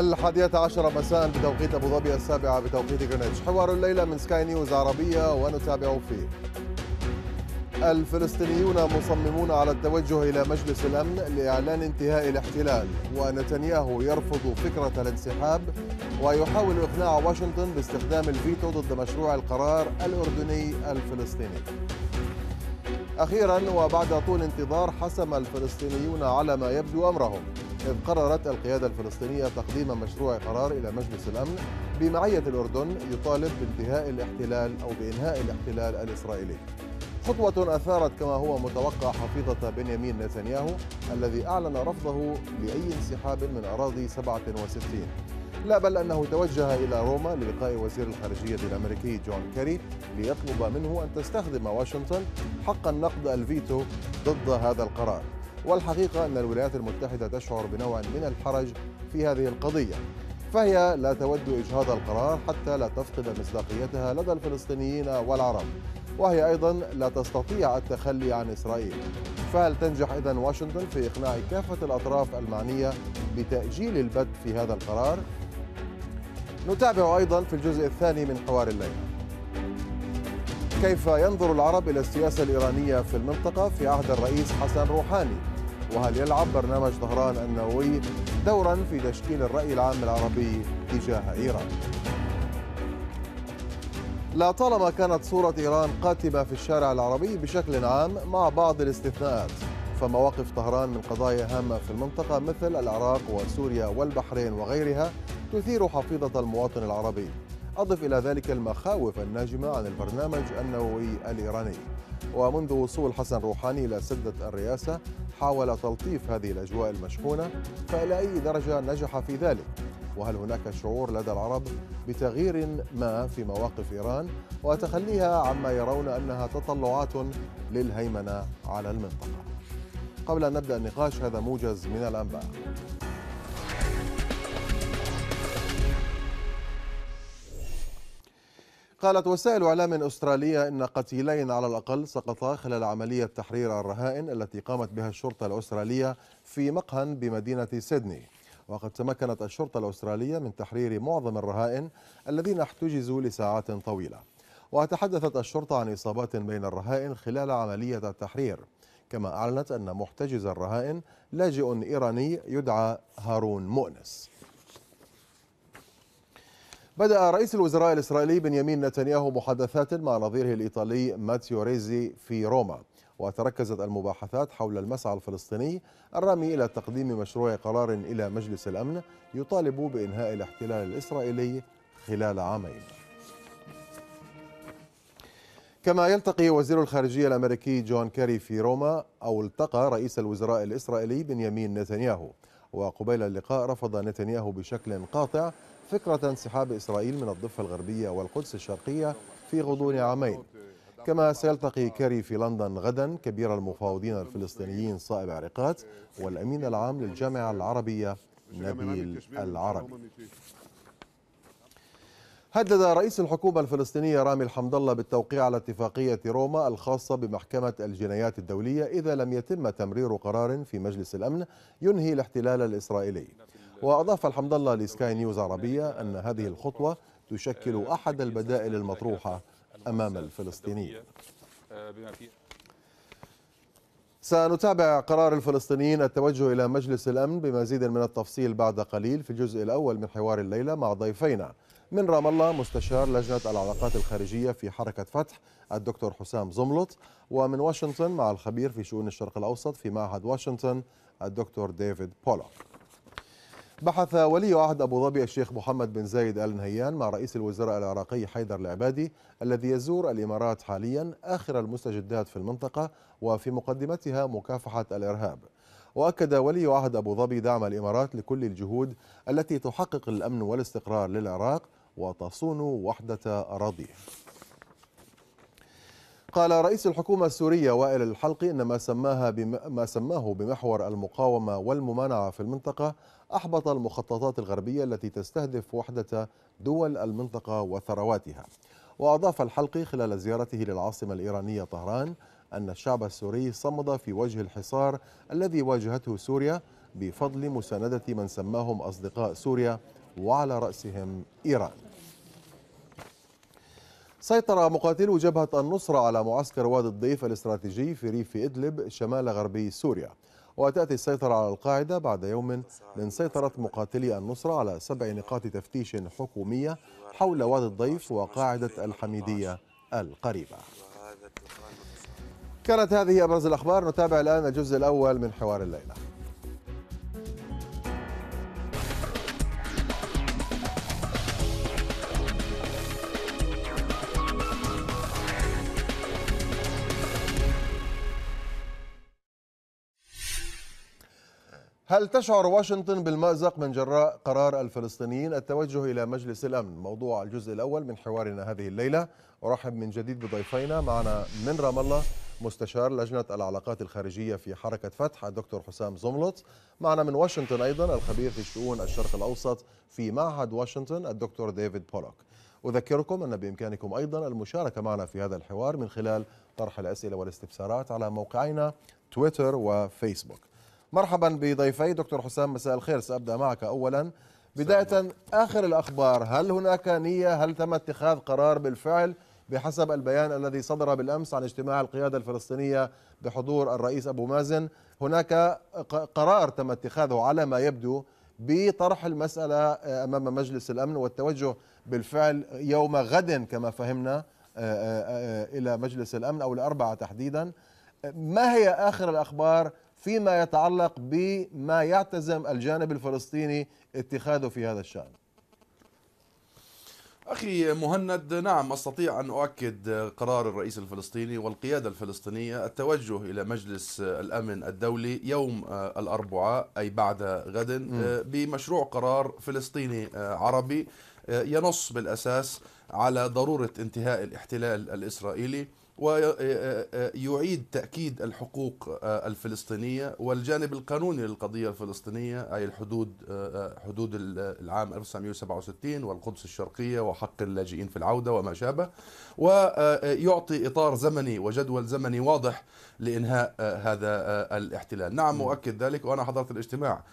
الحادية عشر مساء بتوقيت أبو ظبي السابعة بتوقيت غرينتش حوار الليلة من سكاي نيوز عربية ونتابع فيه الفلسطينيون مصممون على التوجه إلى مجلس الأمن لإعلان انتهاء الاحتلال ونتنياهو يرفض فكرة الانسحاب ويحاول إقناع واشنطن باستخدام الفيتو ضد مشروع القرار الأردني الفلسطيني أخيرا وبعد طول انتظار حسم الفلسطينيون على ما يبدو أمرهم إذ قررت القيادة الفلسطينية تقديم مشروع قرار إلى مجلس الأمن بمعية الأردن يطالب بانتهاء الاحتلال أو بإنهاء الاحتلال الإسرائيلي خطوة أثارت كما هو متوقع حفيظة بنيامين نتنياهو الذي أعلن رفضه لأي انسحاب من أراضي 67 لا بل أنه توجه إلى روما للقاء وزير الخارجية الأمريكي جون كيري ليطلب منه أن تستخدم واشنطن حق النقد الفيتو ضد هذا القرار والحقيقة أن الولايات المتحدة تشعر بنوع من الحرج في هذه القضية فهي لا تود إجهاض القرار حتى لا تفقد مصداقيتها لدى الفلسطينيين والعرب وهي أيضا لا تستطيع التخلي عن إسرائيل فهل تنجح إذا واشنطن في إقناع كافة الأطراف المعنية بتأجيل البدء في هذا القرار؟ نتابع أيضا في الجزء الثاني من حوار الليل كيف ينظر العرب إلى السياسة الإيرانية في المنطقة في عهد الرئيس حسن روحاني وهل يلعب برنامج طهران النووي دورا في تشكيل الرأي العام العربي تجاه إيران لا طالما كانت صورة إيران قاتمة في الشارع العربي بشكل عام مع بعض الاستثناءات فمواقف طهران من قضايا هامة في المنطقة مثل العراق وسوريا والبحرين وغيرها تثير حفيظة المواطن العربي أضف إلى ذلك المخاوف الناجمة عن البرنامج النووي الإيراني ومنذ وصول حسن روحاني إلى سدة الرئاسة حاول تلطيف هذه الأجواء المشحونة فإلى أي درجة نجح في ذلك؟ وهل هناك شعور لدى العرب بتغيير ما في مواقف إيران وتخليها عما يرون أنها تطلعات للهيمنة على المنطقة؟ قبل أن نبدأ النقاش هذا موجز من الأنباء قالت وسائل إعلام أسترالية إن قتيلين على الأقل سقطا خلال عملية تحرير الرهائن التي قامت بها الشرطة الأسترالية في مقهى بمدينة سيدني وقد تمكنت الشرطة الأسترالية من تحرير معظم الرهائن الذين احتجزوا لساعات طويلة وتحدثت الشرطة عن إصابات بين الرهائن خلال عملية التحرير كما أعلنت أن محتجز الرهائن لاجئ إيراني يدعى هارون مؤنس بدأ رئيس الوزراء الإسرائيلي بنيامين نتنياهو محادثات مع نظيره الإيطالي ماتيو ريزي في روما وتركزت المباحثات حول المسعى الفلسطيني الرامي إلى تقديم مشروع قرار إلى مجلس الأمن يطالب بإنهاء الاحتلال الإسرائيلي خلال عامين كما يلتقي وزير الخارجية الأمريكي جون كيري في روما أو التقى رئيس الوزراء الإسرائيلي بنيامين نتنياهو وقبيل اللقاء رفض نتنياهو بشكل قاطع فكرة انسحاب إسرائيل من الضفة الغربية والقدس الشرقية في غضون عامين كما سيلتقي كيري في لندن غدا كبير المفاوضين الفلسطينيين صائب عريقات والأمين العام للجامعة العربية نبيل العربي هدد رئيس الحكومة الفلسطينية رامي الحمد الله بالتوقيع على اتفاقية روما الخاصة بمحكمة الجنايات الدولية إذا لم يتم تمرير قرار في مجلس الأمن ينهي الاحتلال الإسرائيلي وأضاف الحمد لله لسكاي نيوز عربية أن هذه الخطوة تشكل أحد البدائل المطروحة أمام الفلسطينيين سنتابع قرار الفلسطينيين التوجه إلى مجلس الأمن بمزيد من التفصيل بعد قليل في الجزء الأول من حوار الليلة مع ضيفينا من رام الله مستشار لجنة العلاقات الخارجية في حركة فتح الدكتور حسام زملط ومن واشنطن مع الخبير في شؤون الشرق الأوسط في معهد واشنطن الدكتور ديفيد بولوك بحث ولي عهد أبو ظبي الشيخ محمد بن زايد آل نهيان مع رئيس الوزراء العراقي حيدر العبادي الذي يزور الإمارات حاليا آخر المستجدات في المنطقة وفي مقدمتها مكافحة الإرهاب وأكد ولي عهد أبو ظبي دعم الإمارات لكل الجهود التي تحقق الأمن والاستقرار للعراق وتصون وحدة أراضيه قال رئيس الحكومة السورية وائل الحلقي إن ما, سماها بم... ما سماه بمحور المقاومة والممانعة في المنطقة أحبط المخططات الغربية التي تستهدف وحدة دول المنطقة وثرواتها وأضاف الحلقي خلال زيارته للعاصمة الإيرانية طهران أن الشعب السوري صمد في وجه الحصار الذي واجهته سوريا بفضل مساندة من سماهم أصدقاء سوريا وعلى رأسهم إيران سيطر مقاتلو جبهة النصرة على معسكر وادي الضيف الاستراتيجي في ريف إدلب شمال غربي سوريا وتأتي السيطرة على القاعدة بعد يوم من سيطرة مقاتلي النصرة على سبع نقاط تفتيش حكومية حول وادي الضيف وقاعدة الحميدية القريبة كانت هذه أبرز الأخبار نتابع الآن الجزء الأول من حوار الليلة هل تشعر واشنطن بالمأزق من جراء قرار الفلسطينيين التوجه إلى مجلس الأمن موضوع الجزء الأول من حوارنا هذه الليلة أرحب من جديد بضيفينا معنا من رام الله مستشار لجنة العلاقات الخارجية في حركة فتح الدكتور حسام زملط معنا من واشنطن أيضا الخبير في شؤون الشرق الأوسط في معهد واشنطن الدكتور ديفيد بولوك أذكركم أن بإمكانكم أيضا المشاركة معنا في هذا الحوار من خلال طرح الأسئلة والاستفسارات على موقعينا تويتر وفيسبوك مرحبا بضيفي دكتور حسام مساء الخير سأبدأ معك أولا بداية آخر الأخبار هل هناك نية هل تم اتخاذ قرار بالفعل بحسب البيان الذي صدر بالأمس عن اجتماع القيادة الفلسطينية بحضور الرئيس أبو مازن هناك قرار تم اتخاذه على ما يبدو بطرح المسألة آه، أمام مجلس الأمن والتوجه بالفعل يوم غد كما فهمنا آه، آه، إلى مجلس الأمن أو الأربعة تحديدا ما هي آخر الأخبار فيما يتعلق بما يعتزم الجانب الفلسطيني اتخاذه في هذا الشأن أخي مهند نعم أستطيع أن أؤكد قرار الرئيس الفلسطيني والقيادة الفلسطينية التوجه إلى مجلس الأمن الدولي يوم الأربعاء أي بعد غد آه، بمشروع قرار فلسطيني آه، عربي آه، ينص بالأساس على ضرورة انتهاء الاحتلال الإسرائيلي ويعيد تأكيد الحقوق آه، الفلسطينية والجانب القانوني للقضية الفلسطينية أي الحدود آه، آه، حدود العام 1967 والقدس الشرقية وحق اللاجئين في العودة وما شابه ويعطي إطار زمني وجدول زمني واضح لإنهاء هذا الاحتلال نعم مؤكد ذلك وأنا حضرت الاجتماع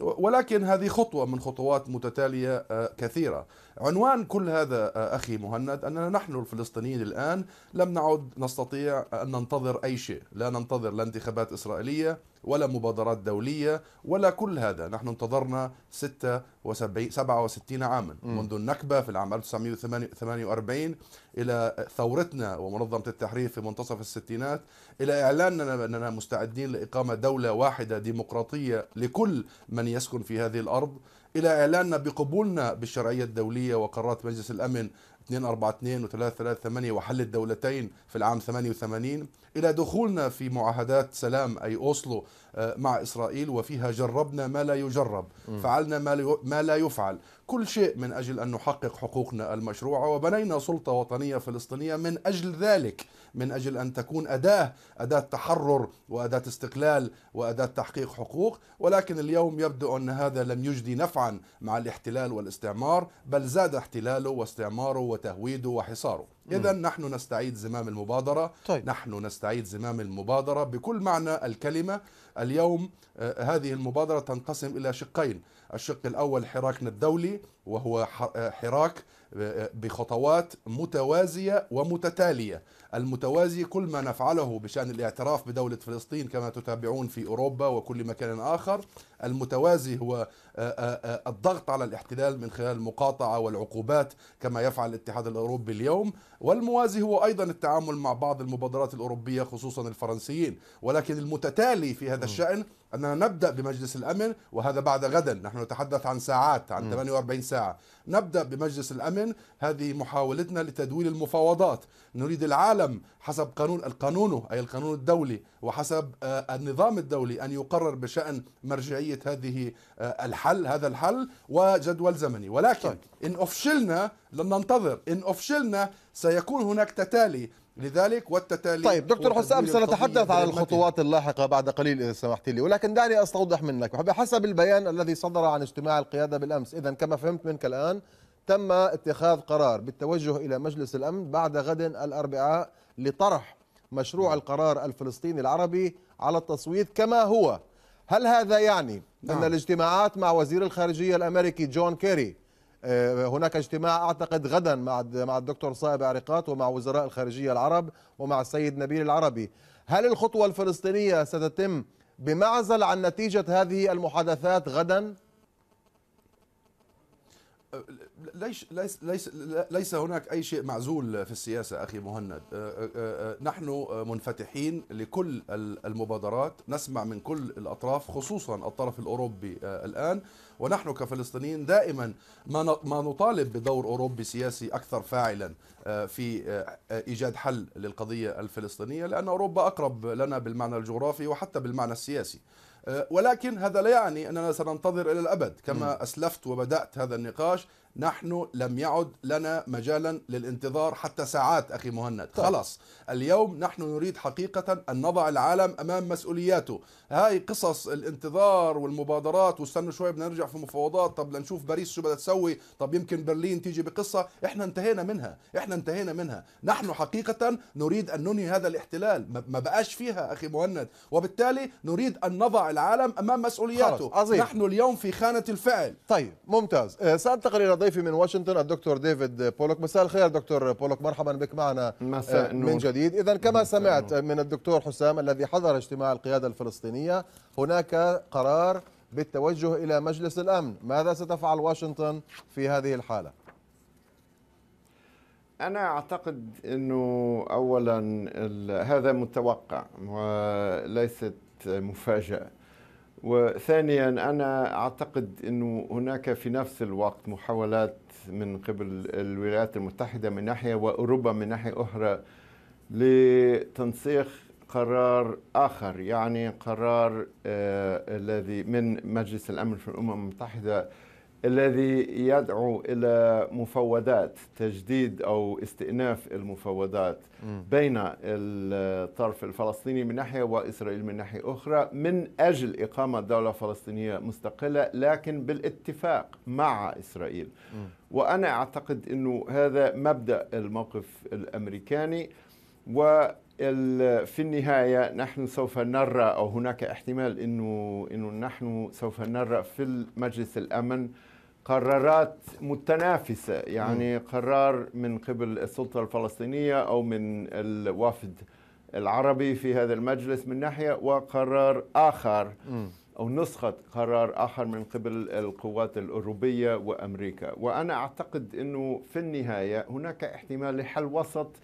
ولكن هذه خطوة من خطوات متتالية كثيرة عنوان كل هذا أخي مهند أننا نحن الفلسطينيين الآن لم نعد نستطيع أن ننتظر أي شيء لا ننتظر لا انتخابات إسرائيلية ولا مبادرات دولية ولا كل هذا نحن انتظرنا 76 67 عاما منذ النكبة في العام 1948 إلى ثورتنا ومنظمة التحرير في منتصف الستينات إلى إعلاننا أننا مستعدين لإقامة دولة واحدة ديمقراطية لكل من يسكن في هذه الأرض إلى إعلاننا بقبولنا بالشرعية الدولية وقرارات مجلس الأمن 242 و 338 وحل الدولتين في العام 88 إلى دخولنا في معاهدات سلام أي أوسلو آه، مع إسرائيل وفيها جربنا ما لا يجرب فعلنا ما لا يفعل كل شيء من أجل أن نحقق حقوقنا المشروعة وبنينا سلطة وطنية فلسطينية من أجل ذلك من أجل أن تكون أداة أداة تحرر وأداة استقلال وأداة تحقيق حقوق ولكن اليوم يبدو أن هذا لم يجدي نفعا مع الاحتلال والاستعمار بل زاد احتلاله واستعماره وتهويده وحصاره إذا نحن نستعيد زمام المبادرة طيب. نحن نستعيد زمام المبادرة بكل معنى الكلمة اليوم آه، هذه المبادرة تنقسم إلى شقين الشق الأول حراكنا الدولي وهو آه، حراك آه، بخطوات متوازية ومتتالية المتوازي كل ما نفعله بشأن الاعتراف بدولة فلسطين كما تتابعون في أوروبا وكل مكان آخر المتوازي هو الضغط على الاحتلال من خلال المقاطعة والعقوبات كما يفعل الاتحاد الأوروبي اليوم والموازي هو أيضا التعامل مع بعض المبادرات الأوروبية خصوصا الفرنسيين ولكن المتتالي في هذا الشأن أننا نبدأ بمجلس الأمن وهذا بعد غدا نحن نتحدث عن ساعات عن 48 ساعة نبدأ بمجلس الأمن هذه محاولتنا لتدويل المفاوضات نريد العالم حسب قانون القانون أي القانون الدولي وحسب آه، النظام الدولي أن يقرر بشأن مرجعية هذه آه، الحل هذا الحل وجدول زمني ولكن طيب. إن أفشلنا لن ننتظر إن أفشلنا سيكون هناك تتالي لذلك والتتالي طيب دكتور حسام سنتحدث عن الخطوات اللاحقة بعد قليل إذا سمحت لي ولكن دعني أستوضح منك بحسب البيان الذي صدر عن اجتماع القيادة بالأمس إذا كما فهمت منك الآن تم اتخاذ قرار بالتوجه إلى مجلس الأمن بعد غد الأربعاء لطرح مشروع القرار الفلسطيني العربي على التصويت كما هو هل هذا يعني نعم. أن الاجتماعات مع وزير الخارجية الأمريكي جون كيري آه، هناك اجتماع اعتقد غدا مع مع الدكتور صائب عريقات ومع وزراء الخارجيه العرب ومع السيد نبيل العربي هل الخطوه الفلسطينيه ستتم بمعزل عن نتيجه هذه المحادثات غدا ليش ليس, ليس ليس هناك اي شيء معزول في السياسه اخي مهند أه، أه، أه، نحن منفتحين لكل المبادرات نسمع من كل الاطراف خصوصا الطرف الاوروبي الان ونحن كفلسطينيين دائما ما نطالب بدور اوروبي سياسي اكثر فاعلا في ايجاد حل للقضيه الفلسطينيه لان اوروبا اقرب لنا بالمعنى الجغرافي وحتى بالمعنى السياسي أه، ولكن هذا لا يعني أننا سننتظر إلى الأبد كما أسلفت وبدأت هذا النقاش نحن لم يعد لنا مجالا للانتظار حتى ساعات أخي مهند طيب. خلص اليوم نحن نريد حقيقة أن نضع العالم أمام مسؤولياته هاي قصص الانتظار والمبادرات واستنوا شوي بدنا نرجع في مفاوضات طب لنشوف باريس شو بدها تسوي طب يمكن برلين تيجي بقصة احنا انتهينا منها احنا انتهينا منها نحن حقيقة نريد أن ننهي هذا الاحتلال ما بقاش فيها أخي مهند وبالتالي نريد أن نضع العالم أمام مسؤولياته عظيم. نحن اليوم في خانة الفعل طيب ممتاز آه، سأنتقل إلى ضيفي من واشنطن الدكتور ديفيد بولوك مساء الخير دكتور بولوك مرحبا بك معنا مساء آه، النور. من جديد إذا كما سمعت من الدكتور حسام الذي حضر اجتماع القيادة الفلسطينية هناك قرار بالتوجه إلى مجلس الأمن ماذا ستفعل واشنطن في هذه الحالة؟ أنا أعتقد أنه أولا هذا متوقع وليست مفاجأة وثانيا أنا أعتقد أنه هناك في نفس الوقت محاولات من قبل الولايات المتحدة من ناحية وأوروبا من ناحية أخرى لتنسيق قرار آخر يعني قرار آه الذي من مجلس الأمن في الأمم المتحدة الذي يدعو الى مفاوضات تجديد او استئناف المفاوضات بين الطرف الفلسطيني من ناحيه واسرائيل من ناحيه اخرى من اجل اقامه دوله فلسطينيه مستقله لكن بالاتفاق مع اسرائيل وانا اعتقد انه هذا مبدا الموقف الامريكاني و في النهاية نحن سوف نرى أو هناك احتمال أنه, إنه نحن سوف نرى في مجلس الأمن قرارات متنافسة يعني م. قرار من قبل السلطة الفلسطينية أو من الوفد العربي في هذا المجلس من ناحية وقرار آخر م. أو نسخة قرار آخر من قبل القوات الأوروبية وأمريكا وأنا أعتقد أنه في النهاية هناك احتمال لحل وسط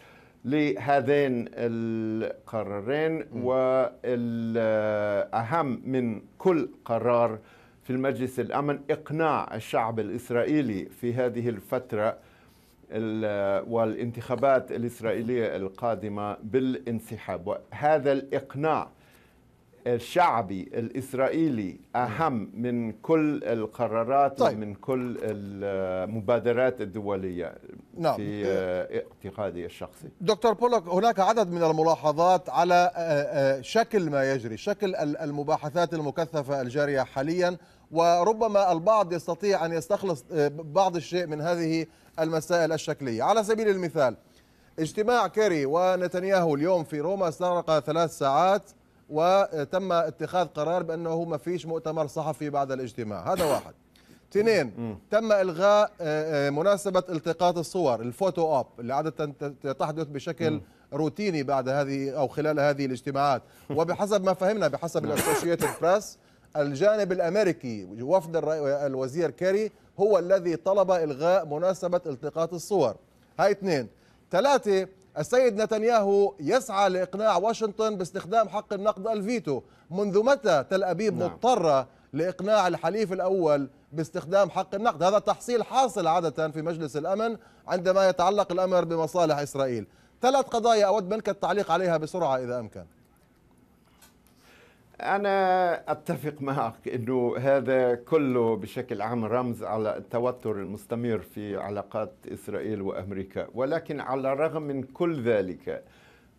لهذين القرارين والأهم من كل قرار في المجلس الأمن إقناع الشعب الإسرائيلي في هذه الفترة والانتخابات الإسرائيلية القادمة بالانسحاب وهذا الإقناع الشعبي الإسرائيلي أهم من كل القرارات طيب. ومن كل المبادرات الدولية نعم. في اعتقادي الشخصي دكتور بولك هناك عدد من الملاحظات على آه، آه، شكل ما يجري شكل المباحثات المكثفة الجارية حالياً وربما البعض يستطيع أن يستخلص آه، بعض الشيء من هذه المسائل الشكلية على سبيل المثال اجتماع كيري ونتنياهو اليوم في روما استغرق ثلاث ساعات وتم اتخاذ قرار بأنه ما فيش مؤتمر صحفي بعد الاجتماع هذا واحد اثنين تم الغاء آه، آه، مناسبه التقاط الصور الفوتو اب اللي عاده تحدث بشكل روتيني بعد هذه او خلال هذه الاجتماعات وبحسب ما فهمنا بحسب الاسوشيتد بريس الجانب الامريكي وفد الوزير كيري هو الذي طلب الغاء مناسبه التقاط الصور هاي اثنين ثلاثه السيد نتنياهو يسعى لاقناع واشنطن باستخدام حق النقد الفيتو منذ متى تل ابيب نعم. مضطره لاقناع الحليف الاول باستخدام حق النقد هذا تحصيل حاصل عاده في مجلس الامن عندما يتعلق الامر بمصالح اسرائيل ثلاث قضايا اود منك التعليق عليها بسرعه اذا امكن أنا أتفق معك أنه هذا كله بشكل عام رمز على التوتر المستمر في علاقات إسرائيل وأمريكا ولكن على الرغم من كل ذلك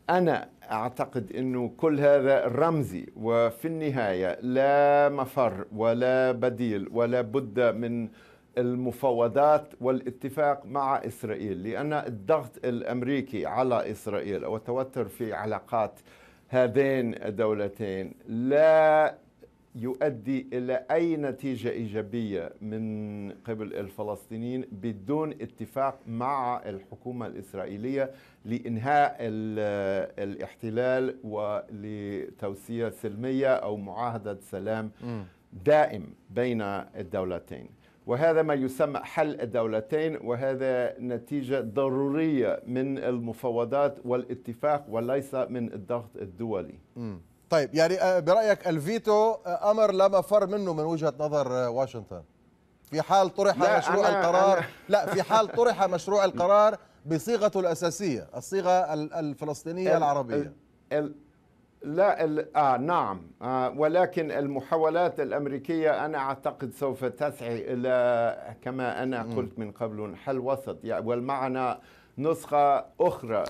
أنا أعتقد أنه كل هذا رمزي وفي النهاية لا مفر ولا بديل ولا بد من المفاوضات والاتفاق مع إسرائيل لأن الضغط الأمريكي على إسرائيل والتوتر في علاقات إسرائيل هذين الدولتين لا يؤدي الى اي نتيجه ايجابيه من قبل الفلسطينيين بدون اتفاق مع الحكومه الاسرائيليه لانهاء الاحتلال ولتوسيه سلميه او معاهده سلام دائم بين الدولتين وهذا ما يسمى حل الدولتين وهذا نتيجة ضرورية من المفاوضات والاتفاق وليس من الضغط الدولي طيب يعني آه، برأيك الفيتو آه، أمر لا مفر منه من وجهة نظر آه، واشنطن في حال طرح مشروع أنا القرار أنا لا في حال طرح مشروع القرار بصيغته الأساسية الصيغة الفلسطينية العربية لا آه نعم آه ولكن المحاولات الأمريكية أنا أعتقد سوف تسعي إلى كما أنا قلت من قبل حل وسط يعني والمعنى نسخة أخرى نعم.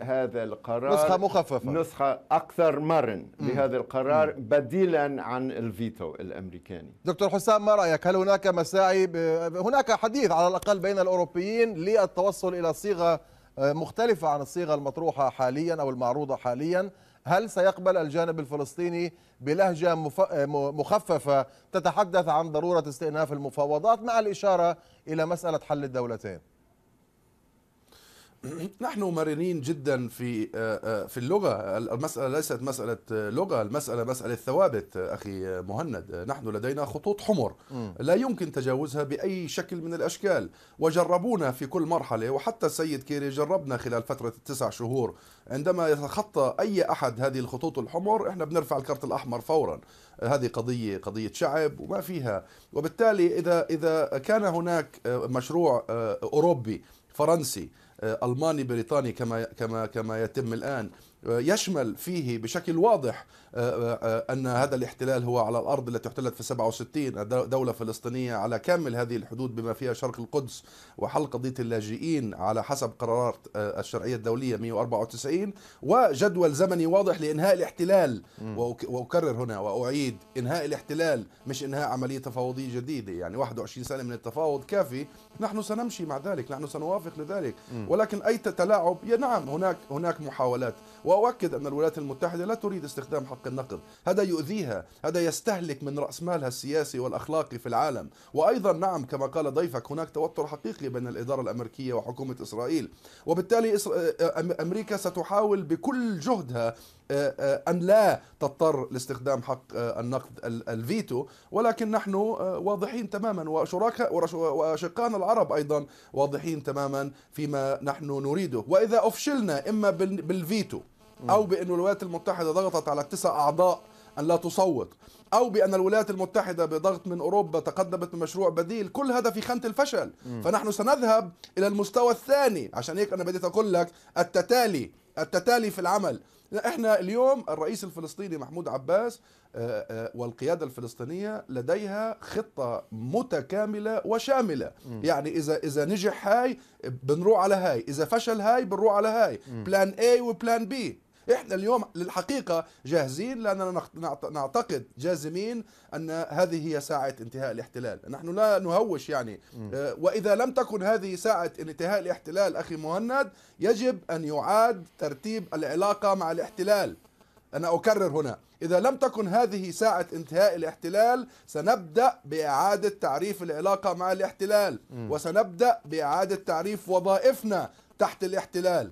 لهذا القرار نسخة مخففة نسخة أكثر مرن لهذا القرار بديلا عن الفيتو الأمريكاني دكتور حسام ما رأيك هل هناك مساعي ب... هناك حديث على الأقل بين الأوروبيين للتوصل إلى صيغة آه، مختلفة عن الصيغة المطروحة حاليا أو المعروضة حاليا هل سيقبل الجانب الفلسطيني بلهجة مخففة تتحدث عن ضرورة استئناف المفاوضات مع الإشارة إلى مسألة حل الدولتين؟ نحن مرنين جدا في آه، آه، في اللغه المساله ليست مساله آه، لغه المساله مساله ثوابت اخي مهند نحن لدينا خطوط حمر لا يمكن تجاوزها باي شكل من الاشكال وجربونا في كل مرحله وحتى السيد كيري جربنا خلال فتره التسع شهور عندما يتخطى اي احد هذه الخطوط الحمر احنا بنرفع الكرت الاحمر فورا هذه قضيه قضيه شعب وما فيها وبالتالي اذا اذا كان هناك مشروع اوروبي فرنسي آه، الماني بريطاني كما كما كما يتم الان آه، يشمل فيه بشكل واضح آه، آه، أن هذا الاحتلال هو على الأرض التي احتلت في 67 دولة فلسطينية على كامل هذه الحدود بما فيها شرق القدس وحل قضية اللاجئين على حسب قرارات آه، الشرعية الدولية 194 وجدول زمني واضح لإنهاء الاحتلال وأكرر هنا وأعيد إنهاء الاحتلال مش إنهاء عملية تفاوضية جديدة يعني 21 سنة من التفاوض كافي نحن سنمشي مع ذلك نحن سنوافق لذلك ولكن أي تلاعب نعم هناك هناك محاولات وأؤكد أن الولايات المتحدة لا تريد استخدام حق حق النقد هذا يؤذيها هذا يستهلك من رأس مالها السياسي والأخلاقي في العالم وأيضا نعم كما قال ضيفك هناك توتر حقيقي بين الإدارة الأمريكية وحكومة إسرائيل وبالتالي آه، آه، أمريكا ستحاول بكل جهدها آه، أن لا تضطر لاستخدام حق النقد الفيتو ولكن نحن واضحين تماما وشركاء وأشقائنا العرب أيضا واضحين تماما فيما نحن نريده وإذا أفشلنا إما بالفيتو او بانه الولايات المتحده ضغطت على التسع اعضاء ان لا تصوت او بان الولايات المتحده بضغط من اوروبا تقدمت بمشروع بديل كل هذا في خانه الفشل فنحن سنذهب الى المستوى الثاني عشان هيك انا بديت اقول لك التتالي التتالي في العمل لا احنا اليوم الرئيس الفلسطيني محمود عباس آه، آه، والقياده الفلسطينيه لديها خطه متكامله وشامله م. يعني اذا اذا نجح هاي بنروح على هاي اذا فشل هاي بنروح على هاي م. بلان اي وبلان بي احنا اليوم للحقيقه جاهزين لاننا نعتقد جازمين ان هذه هي ساعه انتهاء الاحتلال نحن لا نهوش يعني آه، واذا لم تكن هذه ساعه انتهاء الاحتلال اخي مهند يجب ان يعاد ترتيب العلاقه مع الاحتلال انا اكرر هنا إذا لم تكن هذه ساعة انتهاء الاحتلال سنبدأ بإعادة تعريف العلاقة مع الاحتلال م. وسنبدأ بإعادة تعريف وظائفنا تحت الاحتلال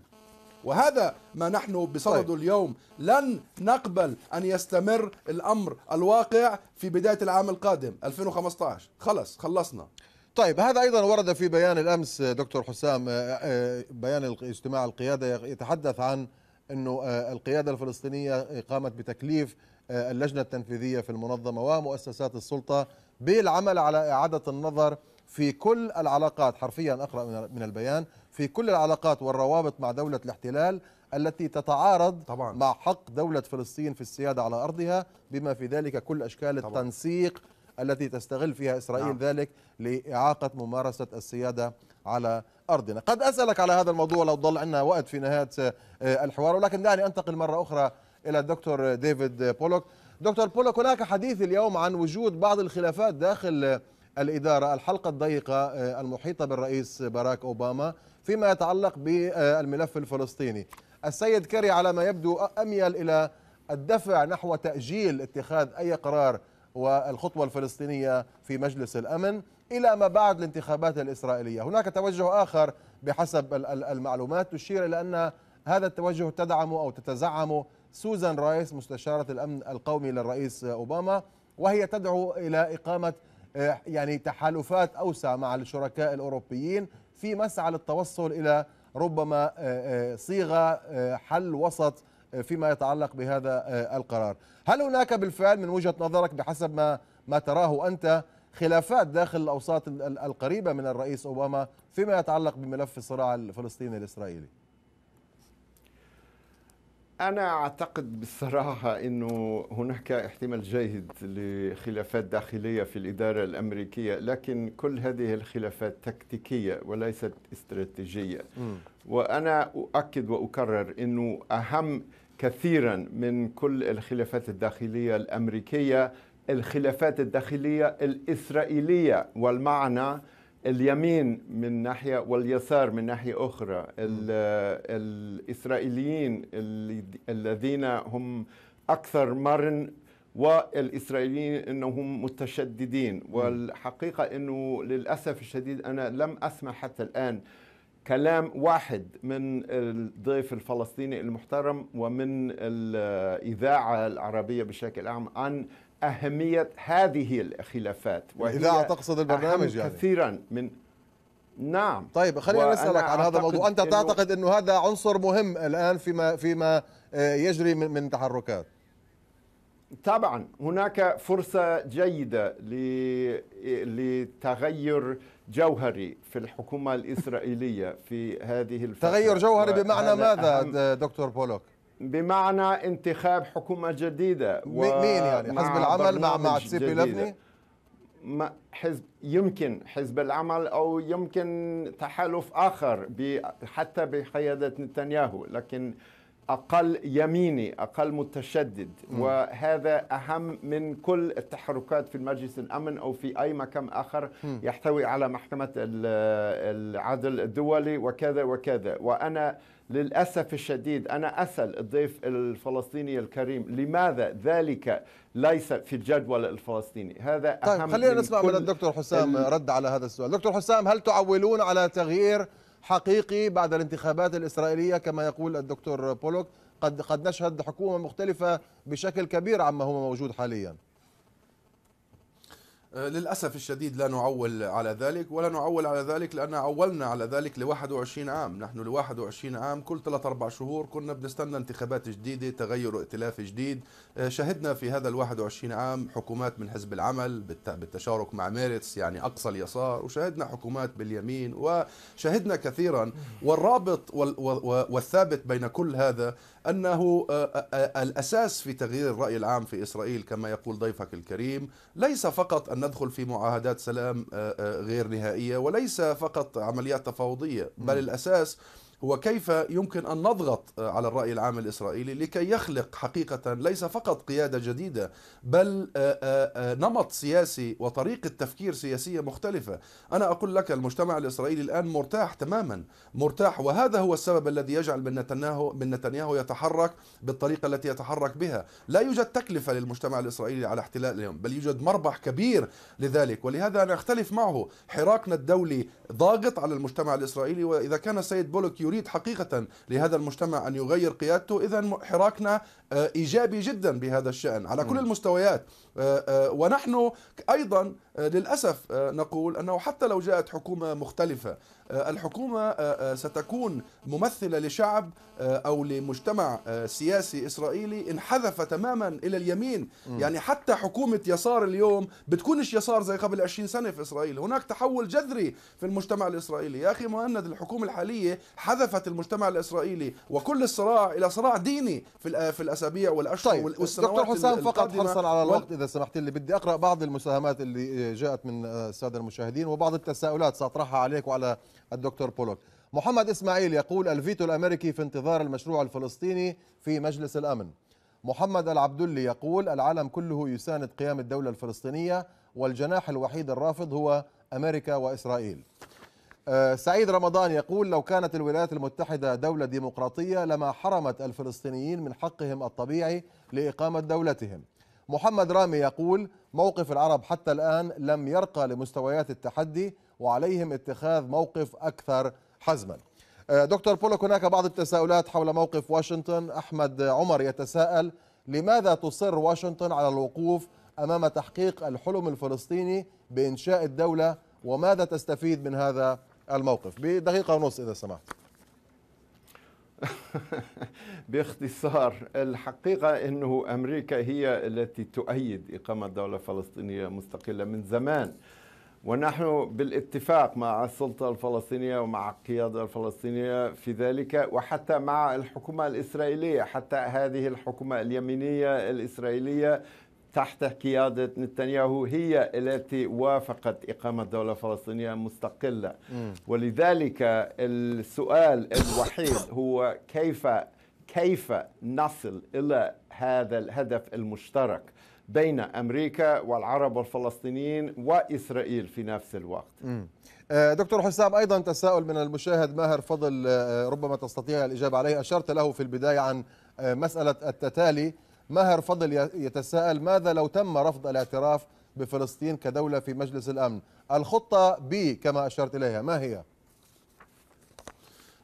وهذا ما نحن بصدده طيب. اليوم لن نقبل أن يستمر الأمر الواقع في بداية العام القادم 2015 خلص خلصنا طيب هذا ايضا ورد في بيان الامس دكتور حسام آه، آه، بيان اجتماع القياده يتحدث عن انه آه، القياده الفلسطينيه قامت بتكليف اللجنه التنفيذيه في المنظمه ومؤسسات السلطه بالعمل على اعاده النظر في كل العلاقات حرفيا اقرا من البيان في كل العلاقات والروابط مع دولة الاحتلال التي تتعارض طبعا. مع حق دولة فلسطين في السيادة على أرضها بما في ذلك كل أشكال طبعا. التنسيق التي تستغل فيها إسرائيل نعم. ذلك لإعاقة ممارسة السيادة على أرضنا قد أسألك على هذا الموضوع لو ضل عندنا وقت في نهاية آه، الحوار ولكن دعني أنتقل مرة أخرى إلى الدكتور ديفيد بولوك دكتور بولوك هناك حديث اليوم عن وجود بعض الخلافات داخل الإدارة الحلقة الضيقة آه، المحيطة بالرئيس باراك أوباما فيما يتعلق بالملف الفلسطيني السيد كري على ما يبدو أميل إلى الدفع نحو تأجيل اتخاذ أي قرار والخطوة الفلسطينية في مجلس الأمن إلى ما بعد الانتخابات الإسرائيلية هناك توجه آخر بحسب المعلومات تشير إلى أن هذا التوجه تدعمه أو تتزعمه سوزان رايس مستشارة الأمن القومي للرئيس أوباما وهي تدعو إلى إقامة آه، يعني تحالفات أوسع مع الشركاء الأوروبيين في مسعى للتوصل إلى ربما آه، آه، صيغة آه، حل وسط فيما يتعلق بهذا القرار هل هناك بالفعل من وجهة نظرك بحسب ما, ما تراه أنت خلافات داخل الأوساط القريبة من الرئيس أوباما فيما يتعلق بملف الصراع الفلسطيني الإسرائيلي أنا أعتقد بصراحة أنه هناك احتمال جيد لخلافات داخلية في الإدارة الأمريكية لكن كل هذه الخلافات تكتيكية وليست استراتيجية م. وأنا أؤكد وأكرر أنه أهم كثيرا من كل الخلافات الداخلية الأمريكية الخلافات الداخلية الإسرائيلية والمعنى اليمين من ناحيه واليسار من ناحيه اخرى الاسرائيليين الذين هم اكثر مرن والاسرائيليين انهم متشددين والحقيقه انه للاسف الشديد انا لم اسمع حتى الان كلام واحد من الضيف الفلسطيني المحترم ومن الاذاعه العربيه بشكل عام عن أهمية هذه الخلافات الإذاعة تقصد البرنامج يعني كثيرا من نعم طيب خلينا نسألك عن هذا الموضوع أنت تعتقد أنه هذا عنصر مهم الآن فيما, فيما آه، يجري من تحركات طبعا هناك فرصة جيدة لتغير جوهري في الحكومة الإسرائيلية في هذه الفترة تغير جوهري بمعنى ماذا دكتور بولوك؟ بمعنى انتخاب حكومة جديدة مين يعني حزب العمل مع مع تسيبي لبني؟ ما حزب يمكن حزب العمل او يمكن تحالف اخر حتى بقياده نتنياهو لكن اقل يميني اقل متشدد م. وهذا اهم من كل التحركات في مجلس الامن او في اي مكان اخر م. يحتوي على محكمه العدل الدولي وكذا وكذا وانا للأسف الشديد أنا أسأل الضيف الفلسطيني الكريم لماذا ذلك ليس في الجدول الفلسطيني هذا طيب أهم خلينا نسمع من الدكتور حسام ال... رد على هذا السؤال دكتور حسام هل تعولون على تغيير حقيقي بعد الانتخابات الإسرائيلية كما يقول الدكتور بولوك قد قد نشهد حكومة مختلفة بشكل كبير عما هو موجود حالياً آه، للأسف الشديد لا نعول على ذلك ولا نعول على ذلك لأن عولنا على ذلك ل 21 عام نحن ل 21 عام كل 3 أربع شهور كنا بنستنى انتخابات جديدة تغير ائتلاف جديد آه، شهدنا في هذا ال 21 عام حكومات من حزب العمل بالتشارك مع ميرتس يعني أقصى اليسار وشهدنا حكومات باليمين وشهدنا كثيرا والرابط والثابت بين كل هذا أنه آه، آه، آه، الأساس في تغيير الرأي العام في إسرائيل كما يقول ضيفك الكريم ليس فقط أن ندخل في معاهدات سلام غير نهائية وليس فقط عمليات تفاوضية بل الأساس هو كيف يمكن أن نضغط آه، على الرأي العام الإسرائيلي لكي يخلق حقيقة ليس فقط قيادة جديدة بل آه، آه، نمط سياسي وطريقة تفكير سياسية مختلفة أنا أقول لك المجتمع الإسرائيلي الآن مرتاح تماما مرتاح وهذا هو السبب الذي يجعل من نتنياهو, من نتنياهو يتحرك بالطريقة التي يتحرك بها لا يوجد تكلفة للمجتمع الإسرائيلي على احتلالهم بل يوجد مربح كبير لذلك ولهذا أنا أختلف معه حراكنا الدولي ضاغط على المجتمع الإسرائيلي وإذا كان السيد بولك يريد حقيقة لهذا المجتمع أن يغير قيادته إذا حراكنا آه، إيجابي جدا بهذا الشأن على كل المستويات آه، آه، ونحن أيضا للأسف نقول أنه حتى لو جاءت حكومة مختلفة آه، الحكومة آه، آه، ستكون ممثلة لشعب أو لمجتمع سياسي إسرائيلي انحذف تماما إلى اليمين م. يعني حتى حكومة يسار اليوم بتكونش يسار زي قبل 20 سنة في إسرائيل هناك تحول جذري في المجتمع الإسرائيلي يا أخي مهند الحكومة الحالية حذفت المجتمع الإسرائيلي وكل الصراع إلى صراع ديني في في الأسابيع والأشهر طيب. والسنوات دكتور حسام فقط حرصا على الوقت إذا سمحت لي بدي أقرأ بعض المساهمات اللي جاءت من السادة المشاهدين وبعض التساؤلات سأطرحها عليك وعلى الدكتور بولوك محمد إسماعيل يقول الفيتو الأمريكي في انتظار المشروع الفلسطيني في مجلس الأمن محمد العبدلي يقول العالم كله يساند قيام الدولة الفلسطينية والجناح الوحيد الرافض هو أمريكا وإسرائيل آه، سعيد رمضان يقول لو كانت الولايات المتحدة دولة ديمقراطية لما حرمت الفلسطينيين من حقهم الطبيعي لإقامة دولتهم محمد رامي يقول موقف العرب حتى الآن لم يرقى لمستويات التحدي وعليهم اتخاذ موقف أكثر حزما أه، دكتور بولوك هناك بعض التساؤلات حول موقف واشنطن أحمد عمر يتساءل لماذا تصر واشنطن على الوقوف أمام تحقيق الحلم الفلسطيني بإنشاء الدولة وماذا تستفيد من هذا الموقف بدقيقة ونص إذا سمحت باختصار الحقيقة أنه أمريكا هي التي تؤيد إقامة دولة فلسطينية مستقلة من زمان ونحن بالاتفاق مع السلطة الفلسطينية ومع القيادة الفلسطينية في ذلك وحتى مع الحكومة الإسرائيلية حتى هذه الحكومة اليمينية الإسرائيلية تحت قيادة نتنياهو هي التي وافقت إقامة دولة فلسطينية مستقلة م. ولذلك السؤال الوحيد هو كيف كيف نصل إلى هذا الهدف المشترك بين أمريكا والعرب والفلسطينيين وإسرائيل في نفس الوقت م. آه، دكتور حسام أيضا تساؤل من المشاهد ماهر فضل آه، ربما تستطيع الإجابة عليه أشرت له في البداية عن آه، مسألة التتالي ماهر فضل يتساءل ماذا لو تم رفض الاعتراف بفلسطين كدولة في مجلس الأمن الخطة بي كما أشرت إليها ما هي؟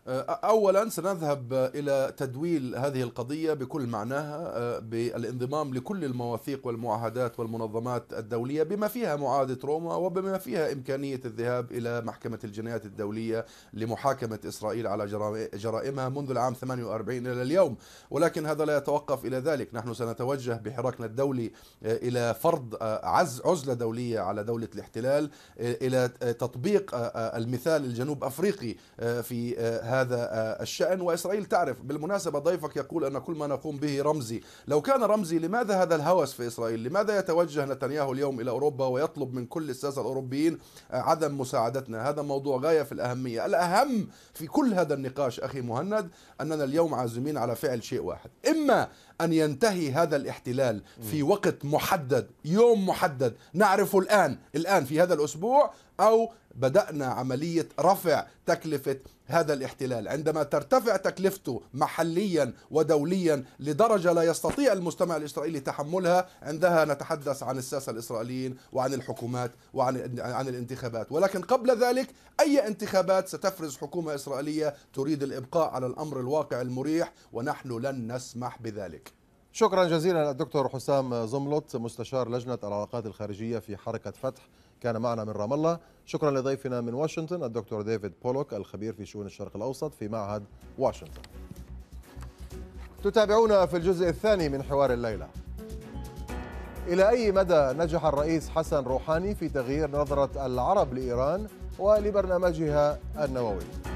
اولا سنذهب الى تدويل هذه القضيه بكل معناها بالانضمام لكل المواثيق والمعاهدات والمنظمات الدوليه بما فيها معاهده روما وبما فيها امكانيه الذهاب الى محكمه الجنايات الدوليه لمحاكمه اسرائيل على جرائمها منذ العام 48 الى اليوم ولكن هذا لا يتوقف الى ذلك نحن سنتوجه بحراكنا الدولي الى فرض عزله دوليه على دوله الاحتلال الى تطبيق المثال الجنوب افريقي في هذا آه، الشأن وإسرائيل تعرف بالمناسبة ضيفك يقول أن كل ما نقوم به رمزي لو كان رمزي لماذا هذا الهوس في إسرائيل لماذا يتوجه نتنياهو اليوم إلى أوروبا ويطلب من كل الساسة الأوروبيين آه، عدم مساعدتنا هذا موضوع غاية في الأهمية الأهم في كل هذا النقاش أخي مهند أننا اليوم عازمين على فعل شيء واحد إما أن ينتهي هذا الاحتلال في وقت محدد يوم محدد نعرف الآن الآن في هذا الأسبوع أو بدأنا عملية رفع تكلفة هذا الاحتلال عندما ترتفع تكلفته محليا ودوليا لدرجة لا يستطيع المجتمع الإسرائيلي تحملها عندها نتحدث عن الساسة الإسرائيليين وعن الحكومات وعن عن الانتخابات ولكن قبل ذلك أي انتخابات ستفرز حكومة إسرائيلية تريد الإبقاء على الأمر الواقع المريح ونحن لن نسمح بذلك شكرا جزيلا الدكتور حسام زملط مستشار لجنة العلاقات الخارجية في حركة فتح كان معنا من رام الله شكرا لضيفنا من واشنطن الدكتور ديفيد بولوك الخبير في شؤون الشرق الأوسط في معهد واشنطن تتابعونا في الجزء الثاني من حوار الليلة إلى أي مدى نجح الرئيس حسن روحاني في تغيير نظرة العرب لإيران ولبرنامجها النووي؟